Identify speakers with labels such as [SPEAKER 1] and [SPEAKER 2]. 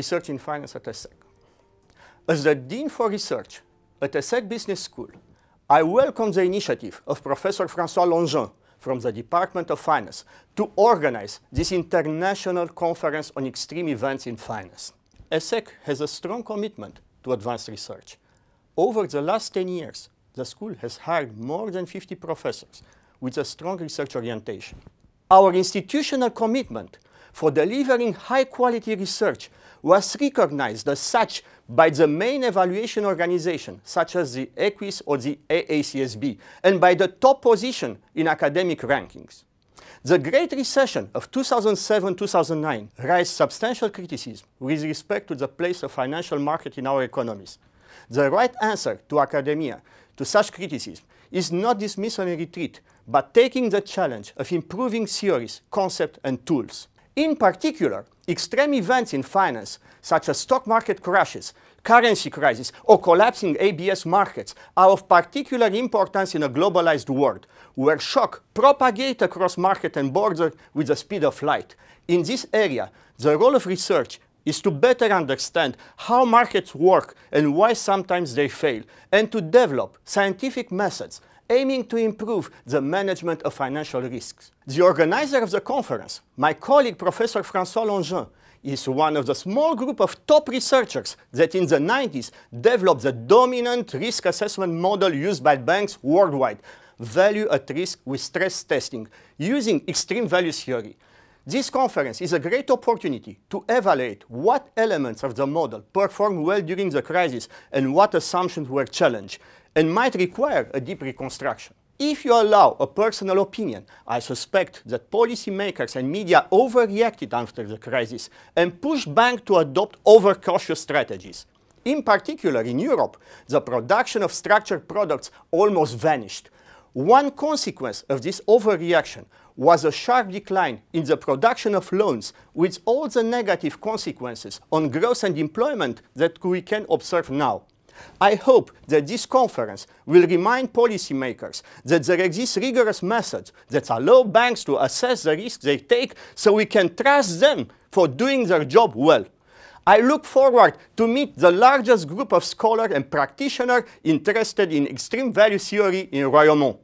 [SPEAKER 1] research in finance at ESSEC. As the Dean for Research at ESSEC Business School, I welcome the initiative of Professor François Longin from the Department of Finance to organize this international conference on extreme events in finance. ESSEC has a strong commitment to advanced research. Over the last 10 years, the school has hired more than 50 professors with a strong research orientation. Our institutional commitment for delivering high-quality research was recognized as such by the main evaluation organization, such as the EQUIS or the AACSB, and by the top position in academic rankings. The Great Recession of 2007-2009 raised substantial criticism with respect to the place of financial market in our economies. The right answer to academia to such criticism is not dismissal and retreat, but taking the challenge of improving theories, concepts, and tools. In particular, extreme events in finance, such as stock market crashes, currency crises, or collapsing ABS markets, are of particular importance in a globalized world, where shock propagate across market and borders with the speed of light. In this area, the role of research is to better understand how markets work and why sometimes they fail, and to develop scientific methods aiming to improve the management of financial risks. The organizer of the conference, my colleague Professor François Longin, is one of the small group of top researchers that in the 90s developed the dominant risk assessment model used by banks worldwide, value at risk with stress testing, using extreme value theory. This conference is a great opportunity to evaluate what elements of the model performed well during the crisis and what assumptions were challenged, and might require a deep reconstruction. If you allow a personal opinion, I suspect that policymakers and media overreacted after the crisis and pushed banks to adopt overcautious strategies. In particular, in Europe, the production of structured products almost vanished. One consequence of this overreaction was a sharp decline in the production of loans with all the negative consequences on growth and employment that we can observe now. I hope that this conference will remind policymakers that there exist rigorous methods that allow banks to assess the risks they take so we can trust them for doing their job well. I look forward to meet the largest group of scholars and practitioners interested in extreme value theory in Royaumont.